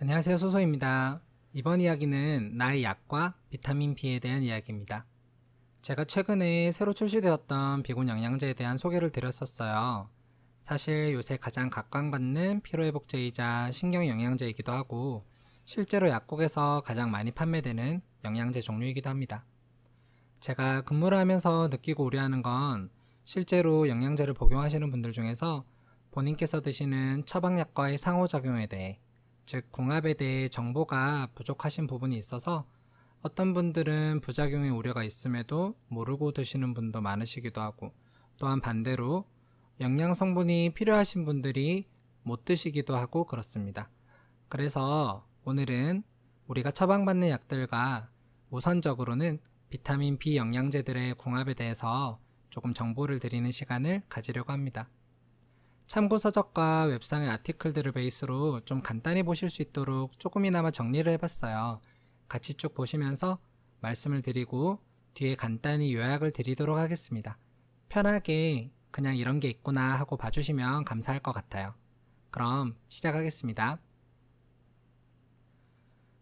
안녕하세요 소소입니다. 이번 이야기는 나의 약과 비타민 B에 대한 이야기입니다. 제가 최근에 새로 출시되었던 비곤 영양제에 대한 소개를 드렸었어요. 사실 요새 가장 각광받는 피로회복제이자 신경영양제이기도 하고 실제로 약국에서 가장 많이 판매되는 영양제 종류이기도 합니다. 제가 근무를 하면서 느끼고 우려하는 건 실제로 영양제를 복용하시는 분들 중에서 본인께서 드시는 처방약과의 상호작용에 대해 즉 궁합에 대해 정보가 부족하신 부분이 있어서 어떤 분들은 부작용의 우려가 있음에도 모르고 드시는 분도 많으시기도 하고 또한 반대로 영양 성분이 필요하신 분들이 못 드시기도 하고 그렇습니다. 그래서 오늘은 우리가 처방받는 약들과 우선적으로는 비타민 B 영양제들의 궁합에 대해서 조금 정보를 드리는 시간을 가지려고 합니다. 참고 서적과 웹상의 아티클들을 베이스로 좀 간단히 보실 수 있도록 조금이나마 정리를 해봤어요. 같이 쭉 보시면서 말씀을 드리고 뒤에 간단히 요약을 드리도록 하겠습니다. 편하게 그냥 이런 게 있구나 하고 봐주시면 감사할 것 같아요. 그럼 시작하겠습니다.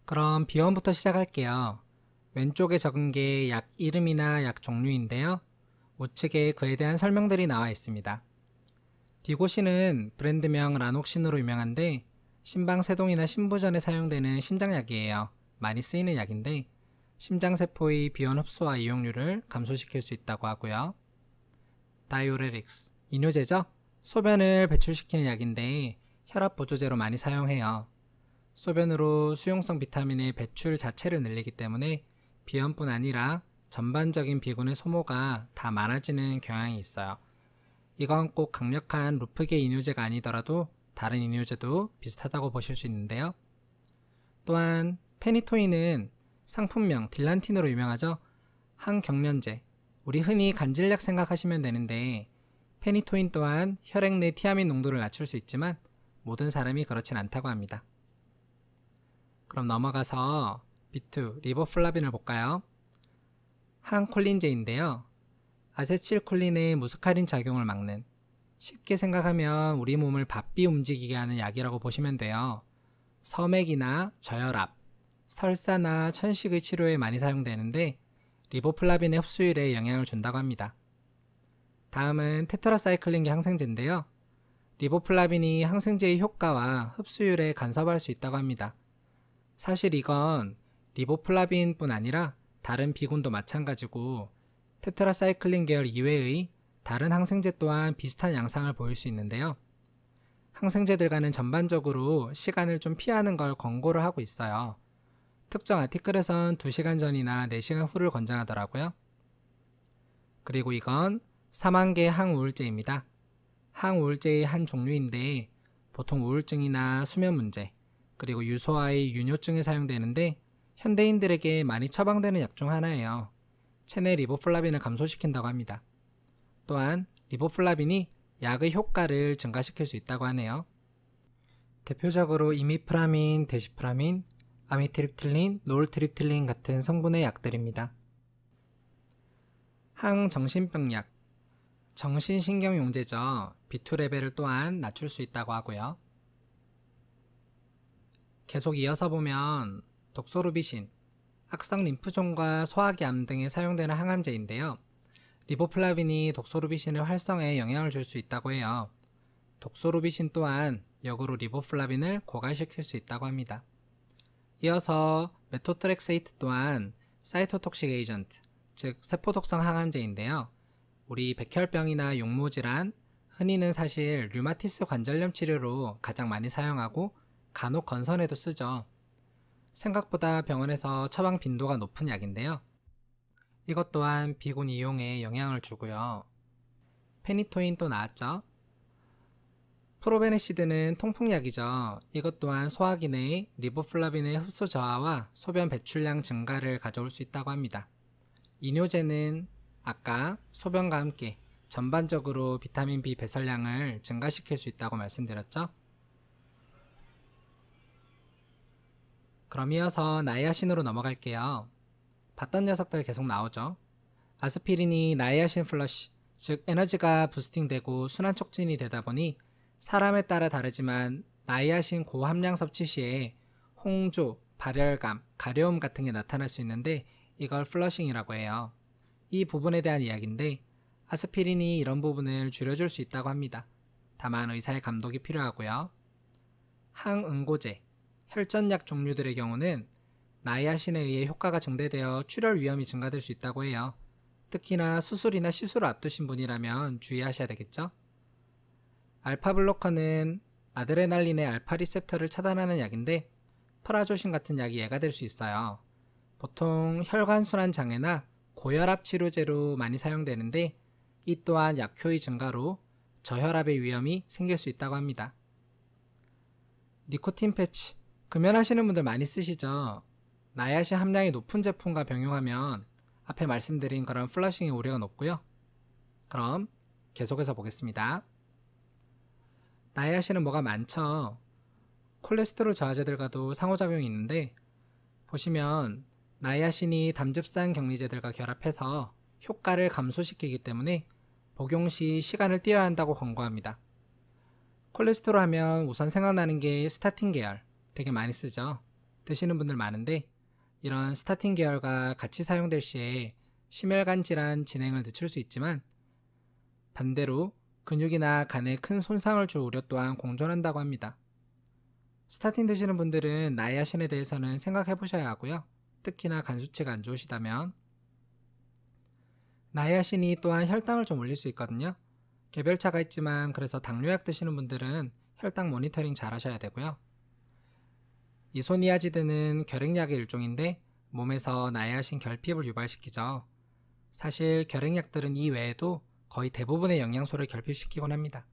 그럼 비원부터 시작할게요. 왼쪽에 적은 게 약 이름이나 약 종류인데요. 우측에 그에 대한 설명들이 나와 있습니다. 디고신은 브랜드명 라녹신으로 유명한데 심방세동이나 심부전에 사용되는 심장약이에요. 많이 쓰이는 약인데 심장세포의 비원 흡수와 이용률을 감소시킬 수 있다고 하고요. 다이오레릭스, 이뇨제죠? 소변을 배출시키는 약인데 혈압 보조제로 많이 사용해요. 소변으로 수용성 비타민의 배출 자체를 늘리기 때문에 비염뿐 아니라 전반적인 비군의 소모가 다 많아지는 경향이 있어요. 이건 꼭 강력한 루프계 인효제가 아니더라도 다른 인효제도 비슷하다고 보실 수 있는데요. 또한 페니토인은 상품명 딜란틴으로 유명하죠. 항경련제, 우리 흔히 간질약 생각하시면 되는데 페니토인 또한 혈액 내 티아민 농도를 낮출 수 있지만 모든 사람이 그렇진 않다고 합니다. 그럼 넘어가서 B2 리버플라빈을 볼까요? 항콜린제인데요. 아세틸콜린의 무스카린 작용을 막는 쉽게 생각하면 우리 몸을 바삐 움직이게 하는 약이라고 보시면 돼요. 섬액이나 저혈압, 설사나 천식의 치료에 많이 사용되는데 리보플라빈의 흡수율에 영향을 준다고 합니다. 다음은 테트라사이클린 항생제인데요. 리보플라빈이 항생제의 효과와 흡수율에 간섭할 수 있다고 합니다. 사실 이건 리보플라빈뿐 아니라 다른 비군도 마찬가지고 테트라사이클린 계열 이외의 다른 항생제 또한 비슷한 양상을 보일 수 있는데요. 항생제들과는 전반적으로 시간을 좀 피하는 걸 권고를 하고 있어요. 특정 아티클에선 2시간 전이나 4시간 후를 권장하더라고요. 그리고 이건 사망계 항우울제입니다. 항우울제의 한 종류인데 보통 우울증이나 수면 문제, 그리고 유소아의 유뇨증에 사용되는데 현대인들에게 많이 처방되는 약 중 하나예요. 체내 리보플라빈을 감소시킨다고 합니다. 또한 리보플라빈이 약의 효과를 증가시킬 수 있다고 하네요. 대표적으로 이미프라민, 데시프라민, 아미트립틀린롤트립틀린 같은 성분의 약들입니다. 항정신병약 정신신경용제죠. 비투 레벨을 또한 낮출 수 있다고 하고요. 계속 이어서 보면 독소루비신, 악성 림프종과 소화기암 등에 사용되는 항암제인데요. 리보플라빈이 독소르비신을 활성에 영향을 줄 수 있다고 해요. 독소르비신 또한 역으로 리보플라빈을 고갈시킬 수 있다고 합니다. 이어서 메토트렉세이트 또한 사이토톡식 에이전트, 즉 세포독성 항암제인데요. 우리 백혈병이나 용모질환, 흔히는 사실 류마티스 관절염 치료로 가장 많이 사용하고 간혹 건선에도 쓰죠. 생각보다 병원에서 처방 빈도가 높은 약인데요. 이것 또한 비군 이용에 영향을 주고요. 페니토인 또 나왔죠. 프로베네시드는 통풍약이죠. 이것 또한 소화기내 리보플라빈의 흡수 저하와 소변 배출량 증가를 가져올 수 있다고 합니다. 이뇨제는 아까 소변과 함께 전반적으로 비타민 B 배설량을 증가시킬 수 있다고 말씀드렸죠. 그럼 이어서 나이아신으로 넘어갈게요. 봤던 녀석들 계속 나오죠. 아스피린이 나이아신 플러시, 즉 에너지가 부스팅되고 순환 촉진이 되다 보니 사람에 따라 다르지만 나이아신 고함량 섭취 시에 홍조, 발열감, 가려움 같은 게 나타날 수 있는데 이걸 플러싱이라고 해요. 이 부분에 대한 이야기인데 아스피린이 이런 부분을 줄여줄 수 있다고 합니다. 다만 의사의 감독이 필요하고요. 항응고제, 혈전약 종류들의 경우는 나이아신에 의해 효과가 증대되어 출혈 위험이 증가될 수 있다고 해요. 특히나 수술이나 시술을 앞두신 분이라면 주의하셔야 되겠죠? 알파 블로커는 아드레날린의 알파 리셉터를 차단하는 약인데 프라조신 같은 약이 예가 될 수 있어요. 보통 혈관순환 장애나 고혈압 치료제로 많이 사용되는데 이 또한 약효의 증가로 저혈압의 위험이 생길 수 있다고 합니다. 니코틴 패치 금연하시는 분들 많이 쓰시죠? 나야시 함량이 높은 제품과 병용하면 앞에 말씀드린 그런 플러싱의 우려가 높고요. 그럼 계속해서 보겠습니다. 나야시는 뭐가 많죠? 콜레스테롤 저하제들과도 상호작용이 있는데 보시면 나야신이 담즙산 격리제들과 결합해서 효과를 감소시키기 때문에 복용 시 시간을 띄어야 한다고 권고합니다. 콜레스테롤 하면 우선 생각나는 게 스타틴 계열, 되게 많이 쓰죠. 드시는 분들 많은데 이런 스타팅 계열과 같이 사용될 시에 심혈관 질환 진행을 늦출 수 있지만 반대로 근육이나 간에 큰 손상을 줄 우려 또한 공존한다고 합니다. 스타팅 드시는 분들은 나이아신에 대해서는 생각해 보셔야 하고요. 특히나 간 수치가 안 좋으시다면 나이아신이 또한 혈당을 좀 올릴 수 있거든요. 개별차가 있지만 그래서 당뇨약 드시는 분들은 혈당 모니터링 잘 하셔야 되고요. 이소니아지드는 결핵약의 일종인데 몸에서 나야신 결핍을 유발시키죠. 사실 결핵약들은 이 외에도 거의 대부분의 영양소를 결핍시키곤 합니다.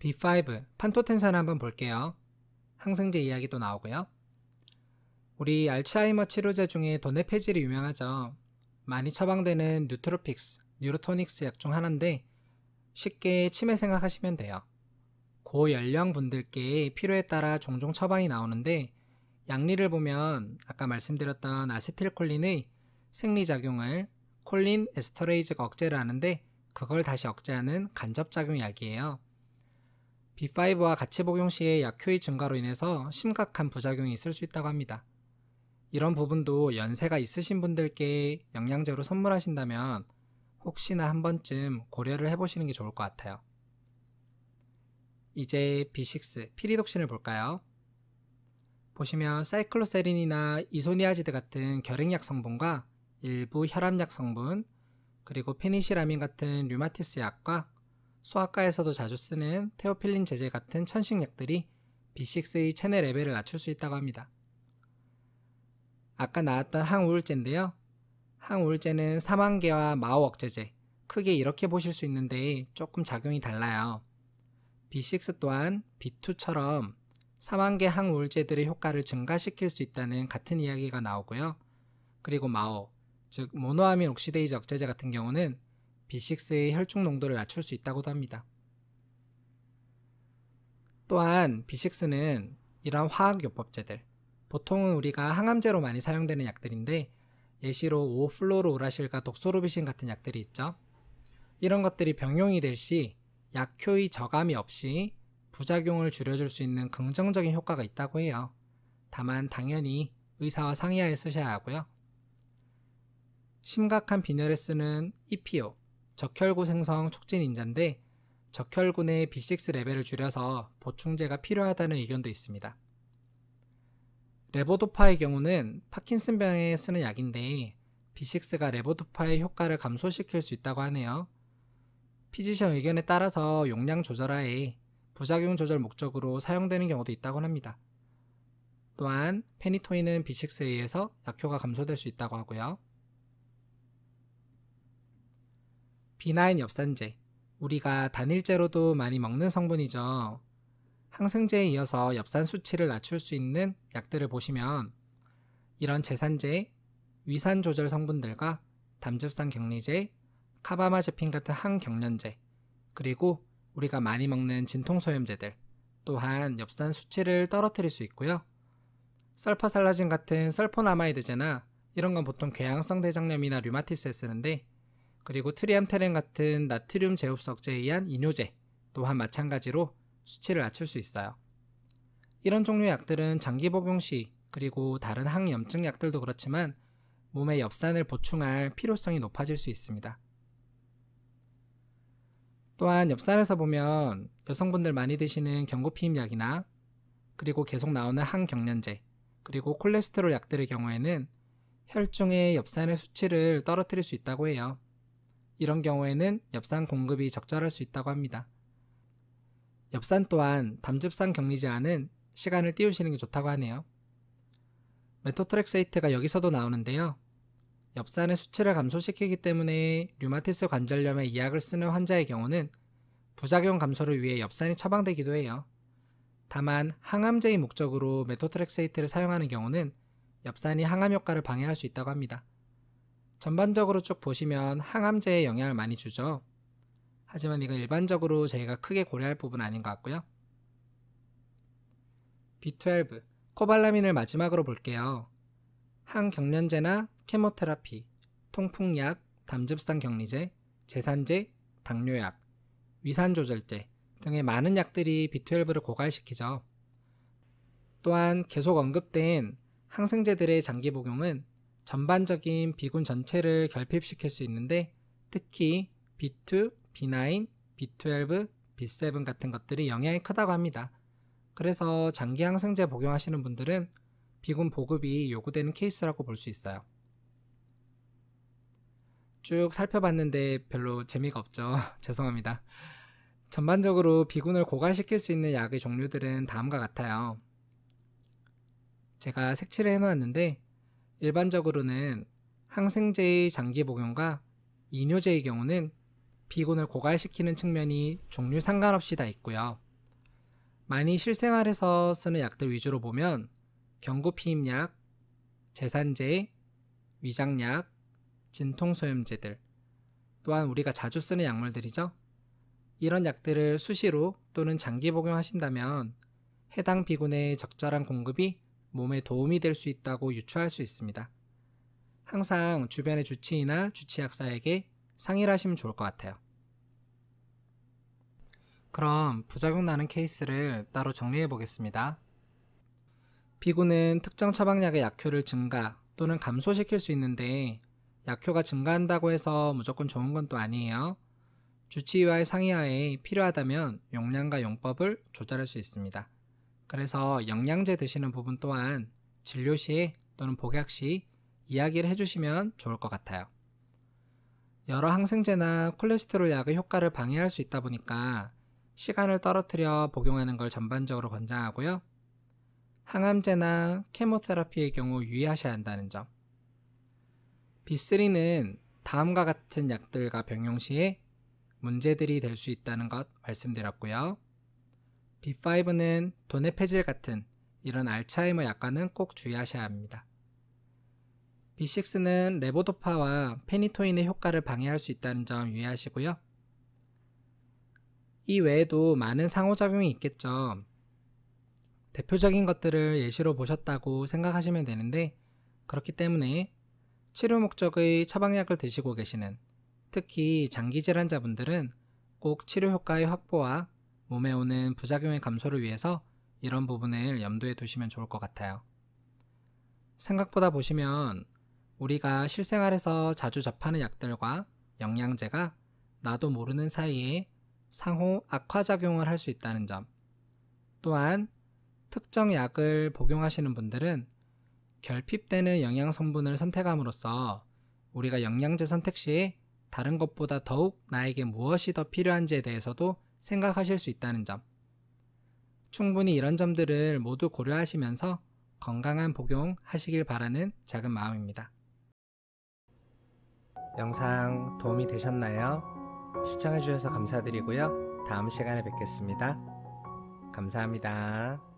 B5, 판토텐산 한번 볼게요. 항생제 이야기도 나오고요. 우리 알츠하이머 치료제 중에 도네페질이 유명하죠. 많이 처방되는 뉴트로픽스, 뉴로토닉스 약 중 하나인데 쉽게 치매 생각하시면 돼요. 고연령 분들께 필요에 따라 종종 처방이 나오는데 약리를 보면 아까 말씀드렸던 아세틸콜린의 생리작용을 콜린 에스터레이즈가 억제를 하는데 그걸 다시 억제하는 간접작용 약이에요. B5와 같이 복용 시에 약효의 증가로 인해서 심각한 부작용이 있을 수 있다고 합니다. 이런 부분도 연세가 있으신 분들께 영양제로 선물하신다면 혹시나 한 번쯤 고려를 해보시는 게 좋을 것 같아요. 이제 B6 피리독신을 볼까요? 보시면 사이클로세린이나 이소니아지드 같은 결핵약 성분과 일부 혈압약 성분, 그리고 페니시라민 같은 류마티스 약과 소아과에서도 자주 쓰는 테오필린 제제 같은 천식약들이 B6의 체내 레벨을 낮출 수 있다고 합니다. 아까 나왔던 항우울제인데요. 항우울제는 사망계와 마오 억제제, 크게 이렇게 보실 수 있는데 조금 작용이 달라요. B6 또한 B2처럼 사망계 항우울제들의 효과를 증가시킬 수 있다는 같은 이야기가 나오고요. 그리고 마오, 즉 모노아민 옥시데이즈 억제제 같은 경우는 B6의 혈중 농도를 낮출 수 있다고도 합니다. 또한 B6는 이러한 화학요법제들, 보통은 우리가 항암제로 많이 사용되는 약들인데 예시로 오플로로오라실과독소로비신 같은 약들이 있죠. 이런 것들이 병용이 될시 약효의 저감이 없이 부작용을 줄여줄 수 있는 긍정적인 효과가 있다고 해요. 다만 당연히 의사와 상의하에 쓰셔야 하고요. 심각한 빈혈에 쓰는 EPO, 적혈구 생성 촉진 인자인데 적혈구 내 B6 레벨을 줄여서 보충제가 필요하다는 의견도 있습니다. 레보도파의 경우는 파킨슨병에 쓰는 약인데 B6가 레보도파의 효과를 감소시킬 수 있다고 하네요. 피지션 의견에 따라서 용량 조절하에 부작용 조절 목적으로 사용되는 경우도 있다고 합니다. 또한 페니토인은 B6에 의해서 약효가 감소될 수 있다고 하고요. B9 엽산제, 우리가 단일제로도 많이 먹는 성분이죠. 항생제에 이어서 엽산 수치를 낮출 수 있는 약들을 보시면 이런 제산제, 위산 조절 성분들과 담즙산 격리제, 카바마제핀 같은 항경련제, 그리고 우리가 많이 먹는 진통소염제들 또한 엽산 수치를 떨어뜨릴 수 있고요. 설퍼살라진 같은 설포나마이드제나 이런 건 보통 궤양성 대장염이나 류마티스에 쓰는데 그리고 트리암테렌 같은 나트륨 제흡석제에 의한 이뇨제 또한 마찬가지로 수치를 낮출 수 있어요. 이런 종류의 약들은 장기 복용 시 그리고 다른 항염증 약들도 그렇지만 몸의 엽산을 보충할 필요성이 높아질 수 있습니다. 또한 엽산에서 보면 여성분들 많이 드시는 경구피임약이나 그리고 계속 나오는 항경련제 그리고 콜레스테롤 약들의 경우에는 혈중의 엽산의 수치를 떨어뜨릴 수 있다고 해요. 이런 경우에는 엽산 공급이 적절할 수 있다고 합니다. 엽산 또한 담즙산 격리제와는 시간을 띄우시는 게 좋다고 하네요. 메토트렉세이트가 여기서도 나오는데요. 엽산의 수치를 감소시키기 때문에 류마티스 관절염에 이 약을 쓰는 환자의 경우는 부작용 감소를 위해 엽산이 처방되기도 해요. 다만 항암제의 목적으로 메토트렉세이트를 사용하는 경우는 엽산이 항암 효과를 방해할 수 있다고 합니다. 전반적으로 쭉 보시면 항암제에 영향을 많이 주죠. 하지만 이건 일반적으로 저희가 크게 고려할 부분 아닌 것 같고요. B12, 코발라민을 마지막으로 볼게요. 항경련제나 케모테라피, 통풍약, 담즙상 격리제, 제산제, 당뇨약, 위산조절제 등의 많은 약들이 B12를 고갈시키죠. 또한 계속 언급된 항생제들의 장기 복용은 전반적인 비군 전체를 결핍시킬 수 있는데 특히 B2, B9, B12, B7 같은 것들이 영향이 크다고 합니다. 그래서 장기 항생제 복용하시는 분들은 비군 보급이 요구되는 케이스라고 볼 수 있어요. 쭉 살펴봤는데 별로 재미가 없죠. 죄송합니다. 전반적으로 비군을 고갈시킬 수 있는 약의 종류들은 다음과 같아요. 제가 색칠을 해놓았는데 일반적으로는 항생제의 장기 복용과 이뇨제의 경우는 비군을 고갈시키는 측면이 종류 상관없이 다 있고요. 많이 실생활에서 쓰는 약들 위주로 보면 경구피임약, 재산제 위장약, 진통소염제들, 또한 우리가 자주 쓰는 약물들이죠. 이런 약들을 수시로 또는 장기 복용하신다면 해당 비군의 적절한 공급이 몸에 도움이 될 수 있다고 유추할 수 있습니다. 항상 주변의 주치의나 주치약사에게 상의를 하시면 좋을 것 같아요. 그럼 부작용 나는 케이스를 따로 정리해 보겠습니다. 비구는 특정 처방약의 약효를 증가 또는 감소시킬 수 있는데 약효가 증가한다고 해서 무조건 좋은 건 또 아니에요. 주치의와의 상의하에 필요하다면 용량과 용법을 조절할 수 있습니다. 그래서 영양제 드시는 부분 또한 진료 시 또는 복약 시 이야기를 해주시면 좋을 것 같아요. 여러 항생제나 콜레스테롤 약의 효과를 방해할 수 있다 보니까 시간을 떨어뜨려 복용하는 걸 전반적으로 권장하고요. 항암제나 케모테라피의 경우 유의하셔야 한다는 점. B3는 다음과 같은 약들과 병용시에 문제들이 될 수 있다는 것 말씀드렸고요. B5는 도네페질 같은 이런 알츠하이머 약과는 꼭 주의하셔야 합니다. B6는 레보도파와 페니토인의 효과를 방해할 수 있다는 점 유의하시고요. 이 외에도 많은 상호작용이 있겠죠. 대표적인 것들을 예시로 보셨다고 생각하시면 되는데 그렇기 때문에 치료 목적의 처방약을 드시고 계시는 특히 장기 질환자분들은 꼭 치료 효과의 확보와 몸에 오는 부작용의 감소를 위해서 이런 부분을 염두에 두시면 좋을 것 같아요. 생각보다 보시면 우리가 실생활에서 자주 접하는 약들과 영양제가 나도 모르는 사이에 상호 악화작용을 할 수 있다는 점. 또한 특정 약을 복용하시는 분들은 결핍되는 영양 성분을 선택함으로써 우리가 영양제 선택 시 다른 것보다 더욱 나에게 무엇이 더 필요한지에 대해서도 생각하실 수 있다는 점. 충분히 이런 점들을 모두 고려하시면서 건강한 복용하시길 바라는 작은 마음입니다. 영상 도움이 되셨나요? 시청해주셔서 감사드리고요. 다음 시간에 뵙겠습니다. 감사합니다.